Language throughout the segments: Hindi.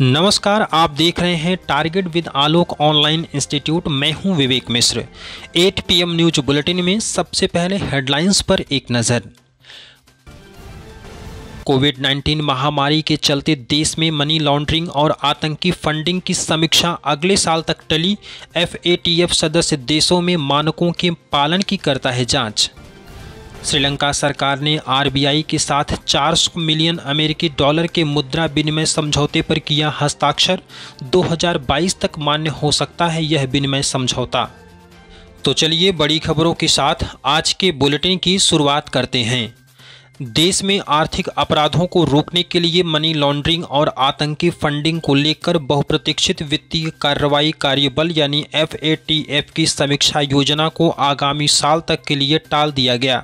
नमस्कार आप देख रहे हैं target with Alok online institute मैं हूं Vivek Mishra 8 PM news bulletin में सबसे पहले हेडलाइंस पर एक नज़र कोविड 19 महामारी के चलते देश में मनी लॉन्ड्रिंग और आतंकी फंडिंग की समीक्षा अगले साल तक टली एफएटीएफ सदस्य देशों में मानकों के पालन की करता है जांच श्रीलंका सरकार ने आरबीआई के साथ 400 मिलियन अमेरिकी डॉलर के मुद्रा विनिमय समझौते पर किया हस्ताक्षर 2022 तक मान्य हो सकता है यह विनिमय समझौता तो चलिए बड़ी खबरों के साथ आज के बुलेटिन की शुरुआत करते हैं देश में आर्थिक अपराधों को रोकने के लिए मनी लॉन्ड्रिंग और आतंकी फंडिंग को लेकर बहुप्रतीक्षित वित्तीय कार्रवाई कार्यबल यानी एफ की समीक्षा योजना को आगामी साल तक के लिए टाल दिया गया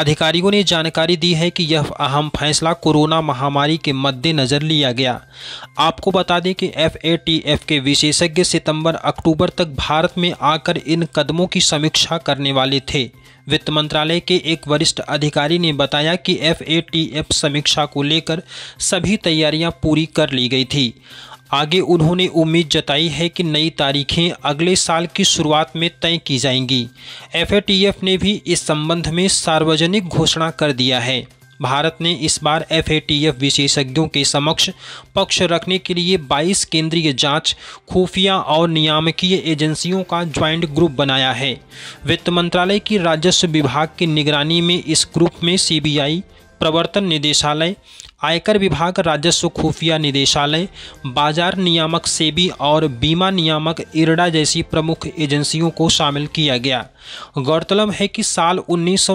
अधिकारियों ने जानकारी दी है कि यह अहम फैसला कोरोना महामारी के मद्देनज़र लिया गया आपको बता दें कि एफ के विशेषज्ञ सितंबर अक्टूबर तक भारत में आकर इन कदमों की समीक्षा करने वाले थे वित्त मंत्रालय के एक वरिष्ठ अधिकारी ने बताया कि एफ समीक्षा को लेकर सभी तैयारियां पूरी कर ली गई थी आगे उन्होंने उम्मीद जताई है कि नई तारीखें अगले साल की शुरुआत में तय की जाएंगी एफ ने भी इस संबंध में सार्वजनिक घोषणा कर दिया है भारत ने इस बार एफ विशेषज्ञों के समक्ष पक्ष रखने के लिए 22 केंद्रीय जांच खुफिया और नियामकीय एजेंसियों का ज्वाइंट ग्रुप बनाया है वित्त मंत्रालय की राजस्व विभाग की निगरानी में इस ग्रुप में सीबीआई प्रवर्तन निदेशालय आयकर विभाग राजस्व खुफिया निदेशालय बाजार नियामक सेबी और बीमा नियामक इरडा जैसी प्रमुख एजेंसियों को शामिल किया गया गौरतलब है कि साल उन्नीस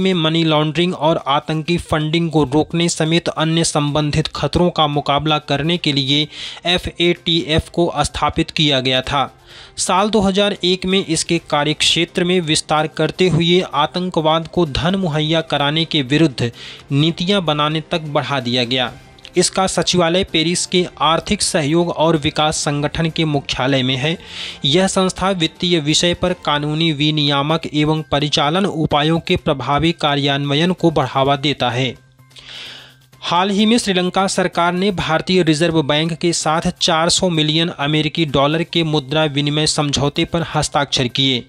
में मनी लॉन्ड्रिंग और आतंकी फंडिंग को रोकने समेत अन्य संबंधित खतरों का मुकाबला करने के लिए एफ को स्थापित किया गया था साल 2001 में इसके कार्यक्षेत्र में विस्तार करते हुए आतंकवाद को धन मुहैया कराने के विरुद्ध नीतियां बनाने तक बढ़ा दिया गया इसका सचिवालय पेरिस के आर्थिक सहयोग और विकास संगठन के मुख्यालय में है यह संस्था वित्तीय विषय पर कानूनी विनियामक एवं परिचालन उपायों के प्रभावी कार्यान्वयन को बढ़ावा देता है हाल ही में श्रीलंका सरकार ने भारतीय रिजर्व बैंक के साथ 400 मिलियन अमेरिकी डॉलर के मुद्रा विनिमय समझौते पर हस्ताक्षर किए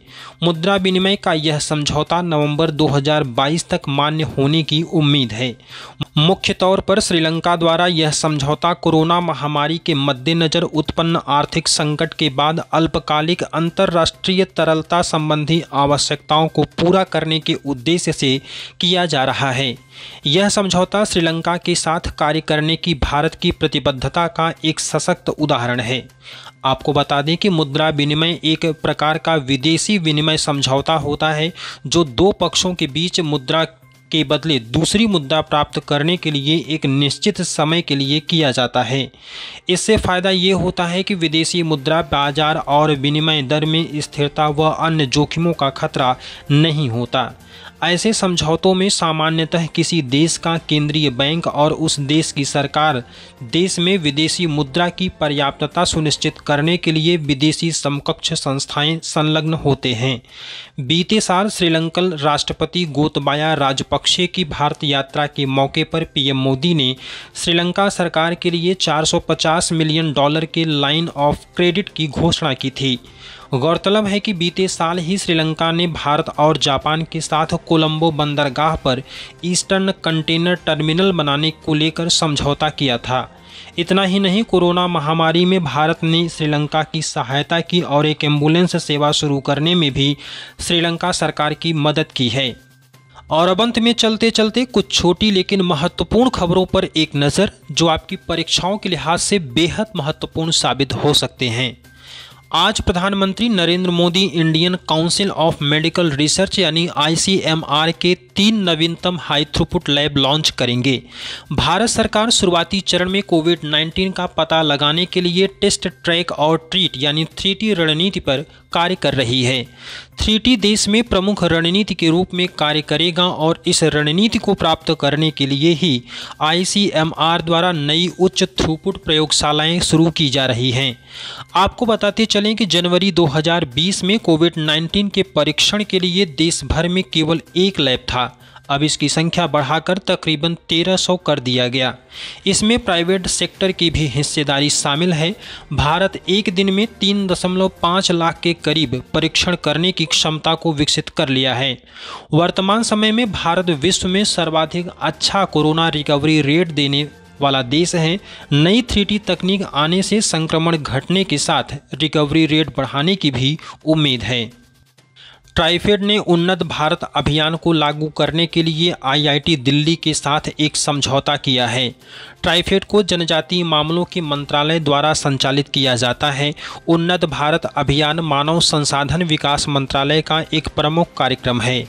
मुद्रा विनिमय का यह समझौता नवंबर 2022 तक मान्य होने की उम्मीद है मुख्य तौर पर श्रीलंका द्वारा यह समझौता कोरोना महामारी के मद्देनज़र उत्पन्न आर्थिक संकट के बाद अल्पकालिक अंतर्राष्ट्रीय तरलता संबंधी आवश्यकताओं को पूरा करने के उद्देश्य से किया जा रहा है यह समझौता श्रीलंका के साथ कार्य करने की भारत की प्रतिबद्धता का एक सशक्त उदाहरण है आपको बता दें कि मुद्रा विनिमय एक प्रकार का विदेशी विनिमय समझौता होता है जो दो पक्षों के बीच मुद्रा के बदले दूसरी मुद्दा प्राप्त करने के लिए एक निश्चित समय के लिए किया जाता है इससे फ़ायदा ये होता है कि विदेशी मुद्रा बाजार और विनिमय दर में स्थिरता व अन्य जोखिमों का खतरा नहीं होता ऐसे समझौतों में सामान्यतः किसी देश का केंद्रीय बैंक और उस देश की सरकार देश में विदेशी मुद्रा की पर्याप्तता सुनिश्चित करने के लिए विदेशी समकक्ष संस्थाएं संलग्न होते हैं बीते साल श्रीलंकन राष्ट्रपति गोतबाया राजपक्षे की भारत यात्रा के मौके पर पीएम मोदी ने श्रीलंका सरकार के लिए 450 मिलियन डॉलर के लाइन ऑफ क्रेडिट की घोषणा की थी गौरतलब है कि बीते साल ही श्रीलंका ने भारत और जापान के साथ कोलंबो बंदरगाह पर ईस्टर्न कंटेनर टर्मिनल बनाने को लेकर समझौता किया था इतना ही नहीं कोरोना महामारी में भारत ने श्रीलंका की सहायता की और एक एम्बुलेंस सेवा शुरू करने में भी श्रीलंका सरकार की मदद की है और अब अंत में चलते चलते कुछ छोटी लेकिन महत्वपूर्ण खबरों पर एक नज़र जो आपकी परीक्षाओं के लिहाज से बेहद महत्वपूर्ण साबित हो सकते हैं आज प्रधानमंत्री Narendra Modi Indian Council of Medical Research यानी आईसीएमआर के तीन नवीनतम हाई थ्रूपुट लैब लॉन्च करेंगे भारत सरकार शुरुआती चरण में कोविड 19 का पता लगाने के लिए टेस्ट ट्रैक और ट्रीट यानी थ्री रणनीति पर कार्य कर रही है थ्री देश में प्रमुख रणनीति के रूप में कार्य करेगा और इस रणनीति को प्राप्त करने के लिए ही आईसीएमआर द्वारा नई उच्च थ्रूपुट प्रयोगशालाएं शुरू की जा रही हैं आपको बताते चलें कि जनवरी 2020 में कोविड 19 के परीक्षण के लिए देश भर में केवल एक लैब था अब इसकी संख्या बढ़ाकर तकरीबन 1300 कर दिया गया इसमें प्राइवेट सेक्टर की भी हिस्सेदारी शामिल है भारत एक दिन में तीन दशमलव पाँच लाख के करीब परीक्षण करने की क्षमता को विकसित कर लिया है वर्तमान समय में भारत विश्व में सर्वाधिक अच्छा कोरोना रिकवरी रेट देने वाला देश है नई थ्री तकनीक आने से संक्रमण घटने के साथ रिकवरी रेट बढ़ाने की भी उम्मीद है ट्राइफेड ने उन्नत भारत अभियान को लागू करने के लिए आईआईटी दिल्ली के साथ एक समझौता किया है ट्राइफेड को जनजातीय मामलों के मंत्रालय द्वारा संचालित किया जाता है उन्नत भारत अभियान मानव संसाधन विकास मंत्रालय का एक प्रमुख कार्यक्रम है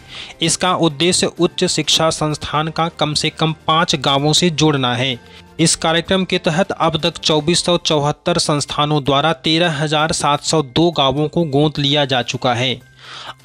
इसका उद्देश्य उच्च शिक्षा संस्थान का कम से कम पाँच गाँवों से जोड़ना है इस कार्यक्रम के तहत अब तक चौबीस संस्थानों द्वारा तेरह गांवों को गोद लिया जा चुका है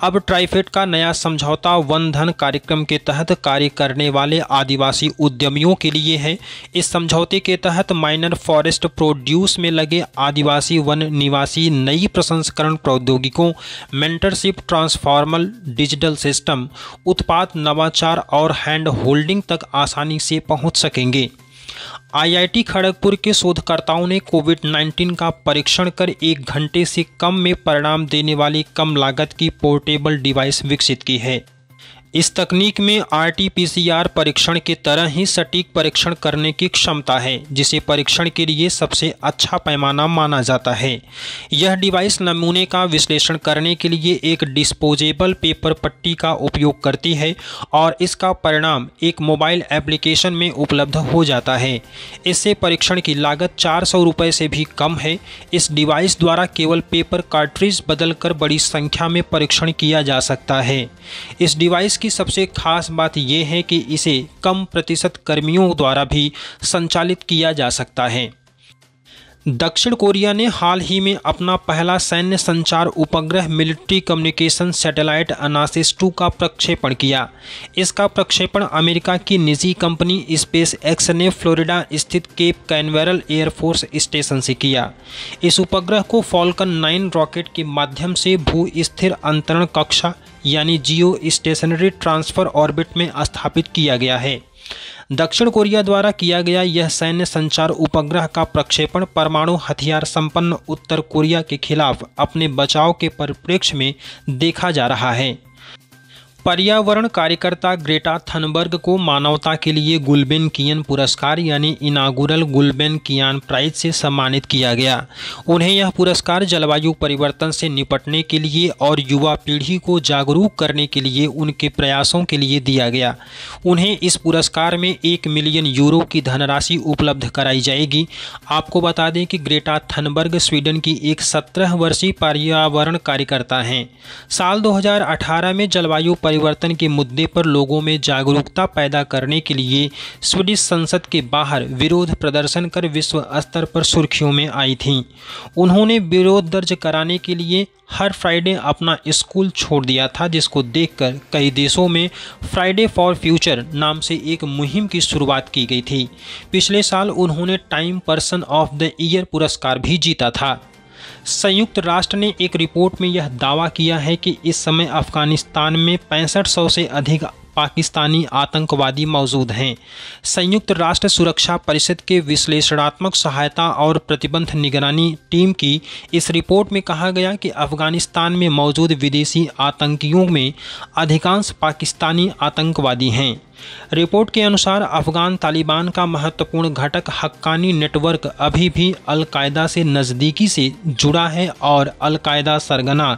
अब ट्राइफेड का नया समझौता वन धन कार्यक्रम के तहत कार्य करने वाले आदिवासी उद्यमियों के लिए है इस समझौते के तहत माइनर फॉरेस्ट प्रोड्यूस में लगे आदिवासी वन निवासी नई प्रसंस्करण प्रौद्योगिकों मेंटरशिप ट्रांसफॉर्मल डिजिटल सिस्टम उत्पाद नवाचार और हैंड होल्डिंग तक आसानी से पहुंच सकेंगे आईआईटी खड़गपुर के शोधकर्ताओं ने कोविड 19 का परीक्षण कर एक घंटे से कम में परिणाम देने वाली कम लागत की पोर्टेबल डिवाइस विकसित की है इस तकनीक में आर परीक्षण के तरह ही सटीक परीक्षण करने की क्षमता है जिसे परीक्षण के लिए सबसे अच्छा पैमाना माना जाता है यह डिवाइस नमूने का विश्लेषण करने के लिए एक डिस्पोजेबल पेपर पट्टी का उपयोग करती है और इसका परिणाम एक मोबाइल एप्लीकेशन में उपलब्ध हो जाता है इससे परीक्षण की लागत चार सौ रुपये से भी कम है इस डिवाइस द्वारा केवल पेपर कार्ट्रिज बदलकर बड़ी संख्या में परीक्षण किया जा सकता है इस डिवाइस इसकी सबसे खास बात यह है कि इसे कम प्रतिशत कर्मियों द्वारा भी संचालित किया जा सकता है दक्षिण कोरिया ने हाल ही में अपना पहला सैन्य संचार उपग्रह military communication satellite ANASIS two का प्रक्षेपण किया इसका प्रक्षेपण अमेरिका की निजी कंपनी स्पेस एक्स ने फ्लोरिडा स्थित केप कैनवेरल एयरफोर्स स्टेशन से किया इस उपग्रह को फॉल्कन 9 रॉकेट के माध्यम से भू स्थिर अंतरण कक्षा यानी जियो स्टेशनरी ट्रांसफर ऑर्बिट में स्थापित किया गया है दक्षिण कोरिया द्वारा किया गया यह सैन्य संचार उपग्रह का प्रक्षेपण परमाणु हथियार संपन्न उत्तर कोरिया के खिलाफ अपने बचाव के परिप्रेक्ष्य में देखा जा रहा है पर्यावरण कार्यकर्ता ग्रेटा थनबर्ग को मानवता के लिए गुलबेन कियन पुरस्कार यानी इनागुरल गुलबेन कियान प्राइज से सम्मानित किया गया उन्हें यह पुरस्कार जलवायु परिवर्तन से निपटने के लिए और युवा पीढ़ी को जागरूक करने के लिए उनके प्रयासों के लिए दिया गया उन्हें इस पुरस्कार में एक मिलियन यूरो की धनराशि उपलब्ध कराई जाएगी आपको बता दें कि ग्रेटा थनबर्ग स्वीडन की एक सत्रह वर्षीय पर्यावरण कार्यकर्ता हैं साल दो में जलवायु परिवर्तन के मुद्दे पर लोगों में जागरूकता पैदा करने के लिए स्वीडिश संसद के बाहर विरोध प्रदर्शन कर विश्व स्तर पर सुर्खियों में आई थी उन्होंने विरोध दर्ज कराने के लिए हर फ्राइडे अपना स्कूल छोड़ दिया था जिसको देखकर कई देशों में फ्राइडे फॉर फ्यूचर नाम से एक मुहिम की शुरुआत की गई थी पिछले साल उन्होंने Time person of the year पुरस्कार भी जीता था संयुक्त राष्ट्र ने एक रिपोर्ट में यह दावा किया है कि इस समय अफगानिस्तान में पैंसठ से अधिक पाकिस्तानी आतंकवादी मौजूद हैं संयुक्त राष्ट्र सुरक्षा परिषद के विश्लेषणात्मक सहायता और प्रतिबंध निगरानी टीम की इस रिपोर्ट में कहा गया कि अफगानिस्तान में मौजूद विदेशी आतंकियों में अधिकांश पाकिस्तानी आतंकवादी हैं रिपोर्ट के अनुसार अफगान तालिबान का महत्वपूर्ण घटक हक्कानी नेटवर्क अभी भी अलकायदा से नज़दीकी से जुड़ा है और अलकायदा सरगना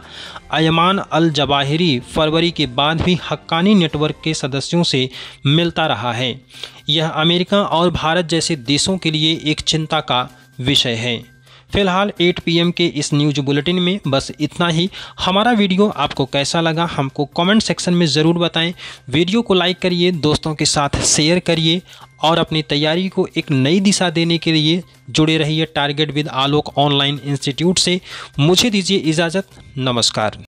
अयमान अल जवाहिरी फरवरी के बाद भी हक्कानी नेटवर्क के सदस्यों से मिलता रहा है यह अमेरिका और भारत जैसे देशों के लिए एक चिंता का विषय है फिलहाल 8 पीएम के इस न्यूज बुलेटिन में बस इतना ही हमारा वीडियो आपको कैसा लगा हमको कमेंट सेक्शन में ज़रूर बताएं वीडियो को लाइक करिए दोस्तों के साथ शेयर करिए और अपनी तैयारी को एक नई दिशा देने के लिए जुड़े रहिए target with Alok online institute से मुझे दीजिए इजाज़त नमस्कार